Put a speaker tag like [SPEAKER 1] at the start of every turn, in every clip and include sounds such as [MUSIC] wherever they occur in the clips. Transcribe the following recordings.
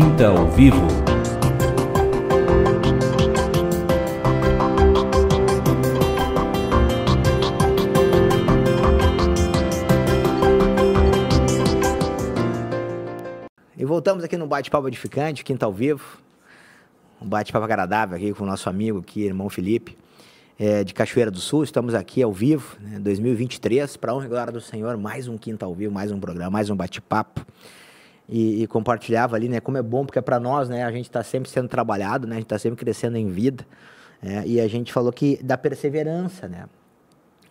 [SPEAKER 1] Quinta ao Vivo.
[SPEAKER 2] E voltamos aqui no Bate-Papo Edificante, Quinta ao Vivo. Um bate-papo agradável aqui com o nosso amigo aqui, irmão Felipe. É, de Cachoeira do Sul. Estamos aqui ao vivo, né, 2023, para honra e glória do Senhor. Mais um Quinta ao Vivo, mais um programa, mais um bate-papo e, e, compartilhava ali, né? Como é bom, porque é para nós, né? A gente está sempre sendo trabalhado, né? A gente está sempre crescendo em vida. Né? E a gente falou que da perseverança, né?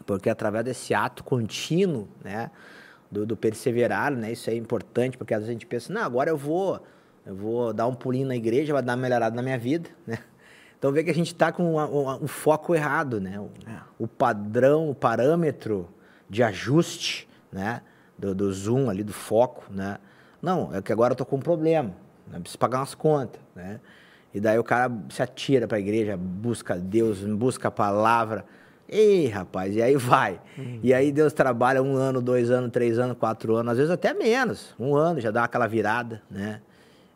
[SPEAKER 2] Porque através desse ato contínuo, né? Do, do perseverar, né? Isso é importante, porque às vezes a gente pensa, não, agora eu vou, eu vou dar um pulinho na igreja, vai dar uma melhorada na minha vida, [LAUGHS] né? Então vê que a gente está com o um foco errado, né? O, é. o, padrão, o parâmetro de ajuste, né? Do, do zoom ali, do foco, né? Não, é que agora eu tô com um problema, né? preciso pagar umas contas, né? E daí o cara se atira para a igreja, busca Deus, busca a palavra. Ei, rapaz, e aí vai. Uhum. E aí Deus trabalha um ano, dois anos, três anos, quatro anos, às vezes até menos. Um ano já dá aquela virada, né?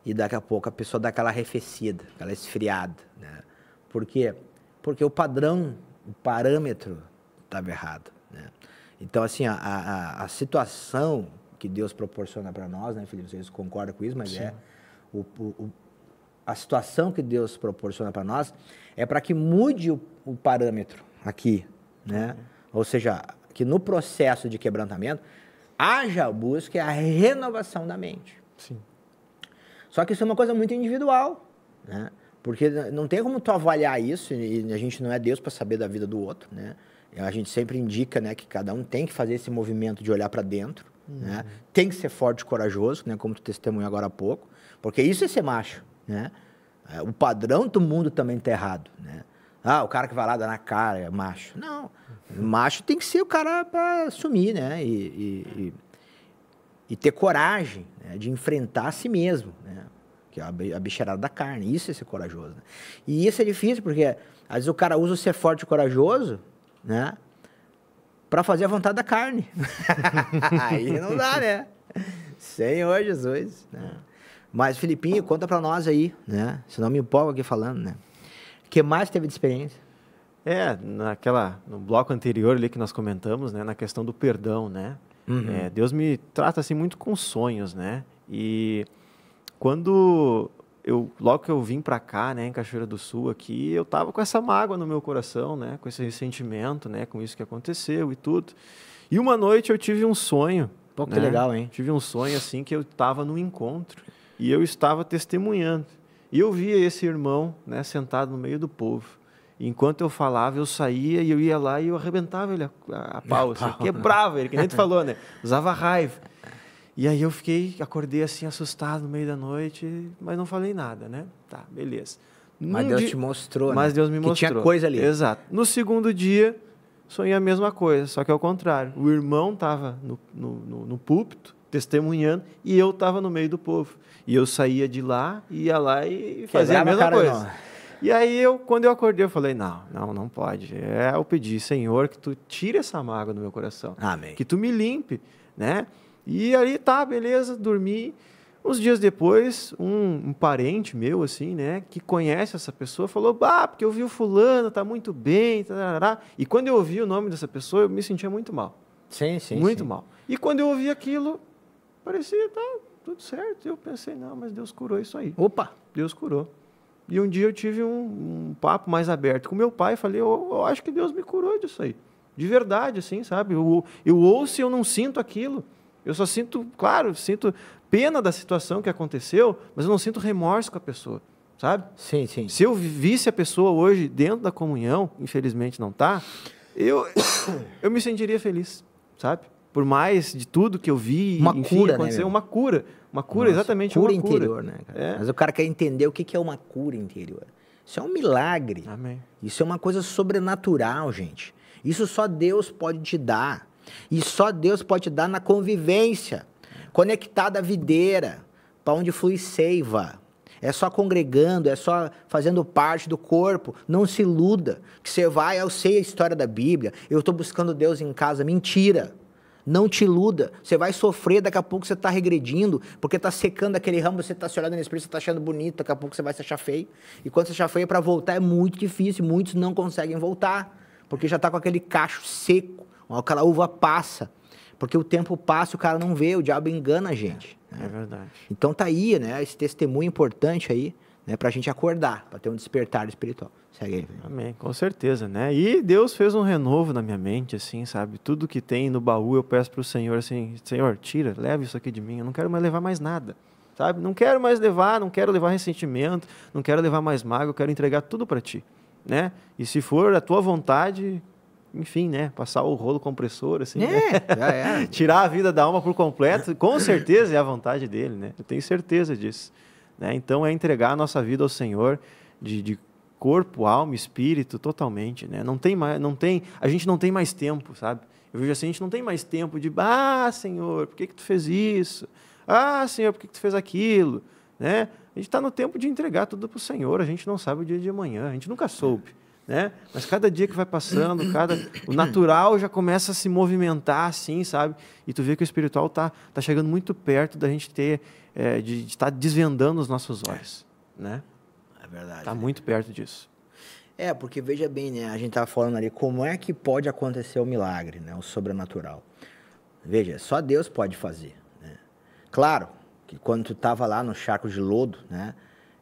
[SPEAKER 2] E daqui a pouco a pessoa dá aquela arrefecida, aquela esfriada, né? Por quê? Porque o padrão, o parâmetro estava errado, né? Então, assim, a, a, a situação que Deus proporciona para nós, né, Felipe? Vocês concordam com isso, mas Sim. é o, o, a situação que Deus proporciona para nós é para que mude o, o, parâmetro aqui, né? Uhum. Ou seja, que no processo de quebrantamento haja a busca a renovação da mente. Sim. Só que isso é uma coisa muito individual, né? Porque não tem como tu avaliar isso e a gente não é Deus para saber da vida do outro, né? A gente sempre indica, né, que cada um tem que fazer esse movimento de olhar para dentro, né? Uhum. Né? Tem que ser forte e corajoso, né? como tu testemunhou agora há pouco, porque isso é ser macho. Né? É, o padrão do mundo também está errado. Né? Ah, o cara que vai lá dar na cara é macho. Não. Uhum. Macho tem que ser o cara para assumir, né? E, e, e, e ter coragem né? de enfrentar a si mesmo, né? Que é a bicharada da carne. Isso é ser corajoso. Né? E isso é difícil, porque às vezes o cara usa o ser forte e corajoso, né? para fazer a vontade da carne. [LAUGHS] Aí não dá, né? Senhor Jesus. Né? Mas, Filipinho, conta para nós aí, né? Se não me empolgo aqui falando, né? O que mais teve de experiência?
[SPEAKER 1] É, naquela, no bloco anterior ali que nós comentamos, né? Na questão do perdão, né? Uhum. É, Deus me trata, assim, muito com sonhos, né? E quando eu logo que eu vim para cá, né, em Cachoeira do Sul aqui, eu tava com essa mágoa no meu coração, né, com esse ressentimento, né, com isso que aconteceu e tudo. E uma noite eu tive um sonho. Pô, que né? legal, hein? Tive um sonho assim que eu estava num encontro e eu estava testemunhando. E eu via esse irmão, né, sentado no meio do povo. E enquanto eu falava, eu saía e eu ia lá e eu arrebentava ele a, a, [LAUGHS] pau, assim, pau, quebrava né? ele, que nem tu falou, né? Usava raiva. E aí eu fiquei, acordei assim assustado no meio da noite, mas não falei nada, né? Tá, beleza. mas Deus dia... te mostrou, né? Mas né? Deus me mostrou. Que tinha coisa ali. Exato. No segundo dia, sonhei a mesma coisa, só que ao contrário. O irmão estava no, no, no, no púlpito, testemunhando, e eu estava no meio do povo. E eu saía de lá, ia lá e fazia a mesma coisa. Não. E aí, eu, quando eu acordei, eu falei, não, não, não pode. É, eu pedi, Senhor, que Tu tire essa mágoa do meu coração. Amém. Que Tu me limpe, né? E aí tá, beleza, dormi. Uns dias depois, um, um, parente meu, assim, né, que conhece essa pessoa, falou: Bah, porque eu vi o fulano, tá muito bem, tarará. Tá, tá, tá. E quando eu ouvi o nome dessa pessoa, eu me sentia muito mal. Sim, sim. Muito sim. mal. E quando eu ouvi aquilo, parecia, tá, tudo certo. Eu pensei, não, mas Deus curou isso aí. Opa! Deus curou. E um dia eu tive um, um papo mais aberto com meu pai, e falei, eu, eu, acho que Deus me curou disso aí. De verdade, assim, sabe? Eu, eu ouço e eu não sinto aquilo. Eu só sinto, claro, sinto pena da situação que aconteceu, mas eu não sinto remorso com a pessoa, sabe? Sim, sim. Se eu visse a pessoa hoje dentro da comunhão, infelizmente não está, eu, [COUGHS] eu me sentiria feliz, sabe? Por mais de tudo que eu vi, uma enfim, cura, né, aconteceu né, uma cura. Uma cura, Nossa, exatamente cura uma cura. interior, né?
[SPEAKER 2] É. Mas o cara quer entender o que é uma cura interior. Isso é um milagre. Amém. Isso é uma coisa sobrenatural, gente. Isso só Deus pode te dar. E só Deus pode dar na convivência, conectada à videira, para onde flui seiva. É só congregando, é só fazendo parte do corpo. Não se iluda que você vai, eu sei a história da Bíblia, eu estou buscando Deus em casa. Mentira! Não te iluda. Você vai sofrer, daqui a pouco você está regredindo, porque está secando aquele ramo, você está se olhando no espelho, você está achando bonito, daqui a pouco você vai se achar feio. E quando você achar feio, para voltar é muito difícil, muitos não conseguem voltar, porque já está com aquele cacho seco aquela uva passa. Porque o tempo passa, o cara não vê, o diabo engana a gente. É, né? é verdade. Então tá aí, né? Esse testemunho importante aí, né? Pra gente acordar, pra ter um despertar espiritual.
[SPEAKER 1] Segue aí. Velho. Amém, com certeza, né? E Deus fez um renovo na minha mente, assim, sabe? Tudo que tem no baú eu peço pro Senhor, assim, Senhor, tira, leve isso aqui de mim, eu não quero mais levar mais nada. Sabe? Não quero mais levar, não quero levar ressentimento, não quero levar mais mágoa, eu quero entregar tudo para ti, né? E se for a tua vontade, enfim, né? Passar o rolo compressor, assim. É, né? é. [LAUGHS] Tirar a vida da alma por completo, com certeza é a vontade dele, né? Eu tenho certeza disso. Né? Então, é entregar a nossa vida ao Senhor de, de corpo, alma, espírito, totalmente, né? Não tem mais, não tem, a gente não tem mais tempo, sabe? Eu vejo assim, a gente não tem mais tempo de, ah, Senhor, por que que tu fez isso? Ah, Senhor, por que que tu fez aquilo? Né? A gente está no tempo de entregar tudo para o Senhor, a gente não sabe o dia de amanhã, a gente nunca soube né? Mas cada dia que vai passando, cada o natural já começa a se movimentar assim, sabe? E tu vê que o espiritual tá, tá chegando muito perto da gente ter é, de estar tá desvendando os nossos olhos, é. né? É verdade. Tá né? muito perto disso.
[SPEAKER 2] É, porque veja bem, né? A gente tava falando ali como é que pode acontecer o milagre, né? O sobrenatural. Veja, só Deus pode fazer, né? Claro, que quando tu tava lá no charco de lodo, né?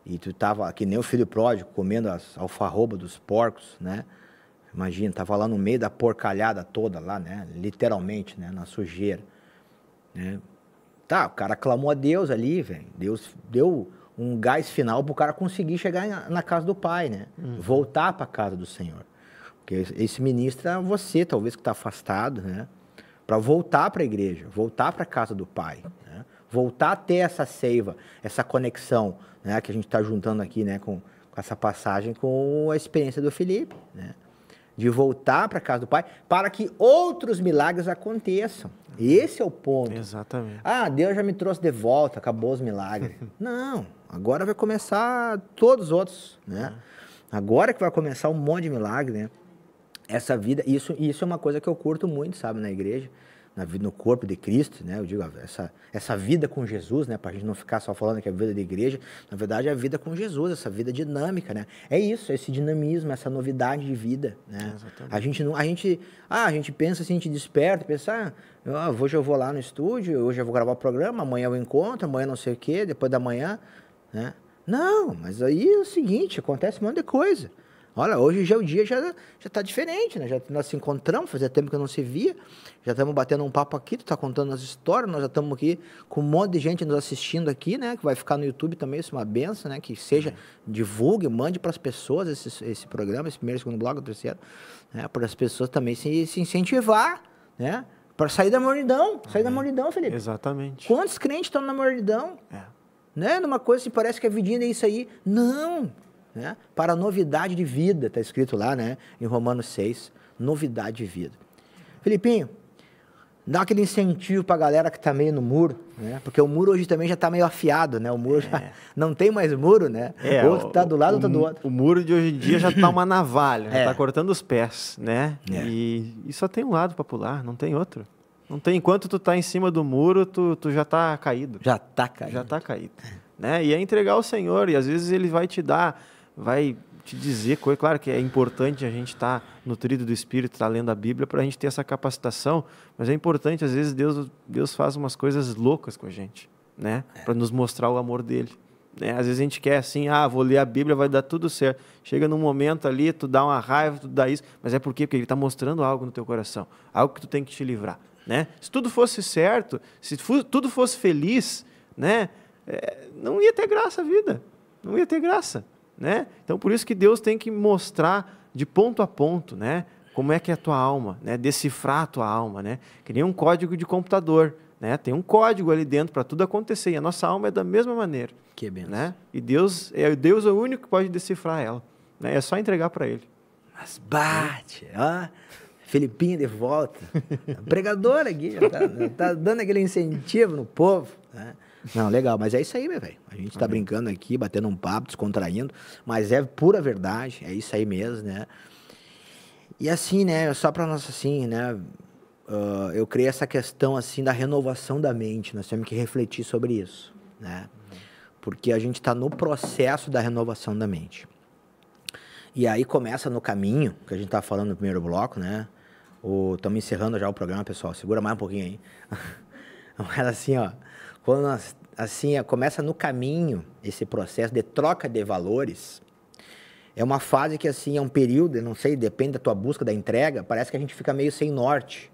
[SPEAKER 2] E tu tava que nem o filho pródigo comendo as alfarroba dos porcos, né? Imagina, tava lá no meio da porcalhada toda lá, né? Literalmente, né? Na sujeira, né? Tá, o cara clamou a Deus ali, velho. Deus deu um gás final pro cara conseguir chegar na, casa do pai, né? Hum. Voltar para casa do Senhor. Porque esse ministro é você, talvez que está afastado, né? Para voltar para a igreja, voltar para a casa do pai, voltar a ter essa seiva, essa conexão né, que a gente está juntando aqui né, com, com essa passagem, com a experiência do Felipe, né? de voltar para casa do Pai, para que outros milagres aconteçam. Esse é o ponto. Exatamente. Ah, Deus já me trouxe de volta, acabou os milagres. [LAUGHS] Não, agora vai começar todos os outros, né? É. Agora que vai começar um monte de milagre, né? Essa vida, isso, isso é uma coisa que eu curto muito, sabe, na igreja na vida no corpo de Cristo, né? Eu digo ah, essa essa vida com Jesus, né? Para a gente não ficar só falando que é a vida da igreja, na verdade é a vida com Jesus, essa vida dinâmica, né? É isso, é esse dinamismo, essa novidade de vida, né? Exatamente. A gente não, a gente, ah, a gente pensa assim, a gente desperta, pensa, ah, ah hoje eu vou lá no estúdio, hoje eu vou gravar o programa, amanhã eu encontro, amanhã não sei o quê, depois da manhã, né? Não, mas aí é o seguinte, acontece um monte de coisa. Olha, hoje já o dia já, já tá diferente, né? Já nós se encontramos, fazia tempo que eu não se via. Já estamos batendo um papo aqui, tu tá contando as histórias, nós já estamos aqui com um monte de gente nos assistindo aqui, né? Que vai ficar no YouTube também, isso é uma benção, né? Que seja, divulgue, mande para as pessoas esse, esse programa, esse primeiro, segundo bloco, terceiro, né? Para as pessoas também se, se incentivar, né? Para sair da mornidão, sair é. da mornidão, Felipe. Exatamente. Quantos crentes estão na mornidão? É. Né? Numa coisa que assim, parece que a vidinha é isso aí. Não! né? para a novidade de vida, está escrito lá né? em Romanos 6, novidade de vida. Filipinho, dá aquele incentivo para a galera que está meio no muro, né? porque o muro hoje também já está meio afiado, né? o muro é. já [LAUGHS] não tem mais muro, né? É, outro está do lado, o, outro está do outro. O muro de hoje em
[SPEAKER 1] dia já está uma [COUGHS] navalha, é. está cortando os pés, né? É. E, e só tem um lado para pular, não tem outro. Não tem enquanto tu tá em cima do muro, tu, tu já tá caído. Já tá caído. Já tá caído. né? E é entregar ao Senhor, e às vezes ele vai te dar vai te dizer coisa. Claro que é importante a gente estar tá nutrido do Espírito, estar tá lendo a Bíblia para a gente ter essa capacitação, mas é importante, às vezes, Deus, Deus faz umas coisas loucas com a gente, né? É. Para nos mostrar o amor dele. Né? Às vezes a gente quer assim, ah, vou ler a Bíblia, vai dar tudo certo. Chega num momento ali, tu dá uma raiva, tu dá isso, mas é por quê? Porque ele está mostrando algo no teu coração, algo que tu tem que te livrar. Né? Se tudo fosse certo, se tudo fosse feliz, né? É, não ia ter graça a vida, não ia ter graça né? Então por isso que Deus tem que mostrar de ponto a ponto, né? Como é que é a tua alma, né? Decifrar a tua alma, né? Que nem um código de computador, né? Tem um código ali dentro para tudo acontecer. E a nossa alma é da mesma maneira. Que benção. Né? E Deus é Deus é o único que pode decifrar ela. Né? É só entregar para Ele. Mas bate, ó. Felipinho de volta.
[SPEAKER 2] [LAUGHS] Pregador aqui, tá, tá dando aquele incentivo no povo. Né? Não, legal, mas é isso aí, meu velho. A gente está brincando aqui, batendo um papo, descontraindo, mas é pura verdade, é isso aí mesmo, né? E assim, né, só para nós assim, né, uh, eu criei essa questão assim da renovação da mente, nós temos que refletir sobre isso, né? Porque a gente está no processo da renovação da mente. E aí começa no caminho, que a gente tá falando no primeiro bloco, né? Estamos encerrando já o programa, pessoal. Segura mais um pouquinho aí. [LAUGHS] Mas assim, ó quando assim é, começa no caminho esse processo de troca de valores, é uma fase que assim é um período, não sei, depende da tua busca da entrega, parece que a gente fica meio sem norte,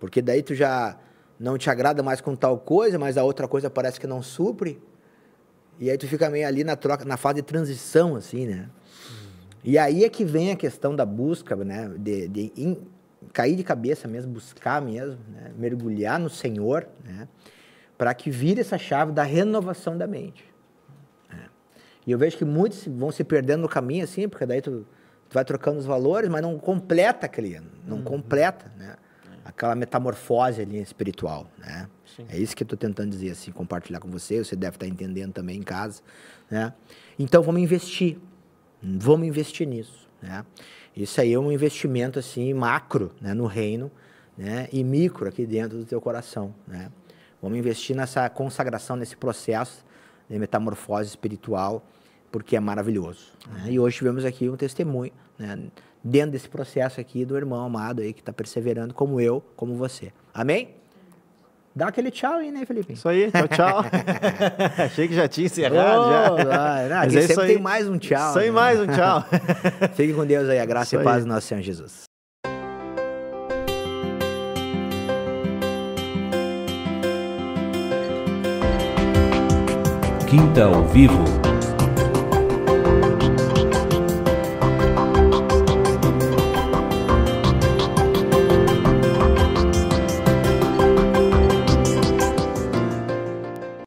[SPEAKER 2] porque daí tu já não te agrada mais com tal coisa, mas a outra coisa parece que não supre. E aí tu fica meio ali na troca, na fase de transição assim, né? E aí é que vem a questão da busca, né, de, de in, cair de cabeça mesmo, buscar mesmo, né? mergulhar no Senhor, né? para que vire essa chave da renovação da mente. É. E eu vejo que muitos vão se perdendo no caminho assim, porque daí tu, tu vai trocando os valores, mas não completa aquele, não uhum. completa, né? Aquela metamorfose ali espiritual, né? Sim. É isso que eu estou tentando dizer assim, compartilhar com você. Você deve estar tá entendendo também em casa, né? Então vamos investir, vamos investir nisso, né? Isso aí é um investimento assim macro, né? No reino, né? E micro aqui dentro do teu coração, né? Vamos investir nessa consagração, nesse processo de metamorfose espiritual, porque é maravilhoso. Né? E hoje tivemos aqui um testemunho, né? dentro desse processo aqui do irmão amado aí que está perseverando, como eu, como você. Amém? Dá aquele tchau aí, né, Felipe? Isso aí, tchau, tchau. [LAUGHS] Achei que já tinha encerrado. Oh, já. Não, aqui é sempre tem mais um tchau. Isso aí, né? mais um tchau. [LAUGHS] Fique com Deus aí, a graça isso e paz aí. do nosso Senhor Jesus.
[SPEAKER 1] quinta ao vivo.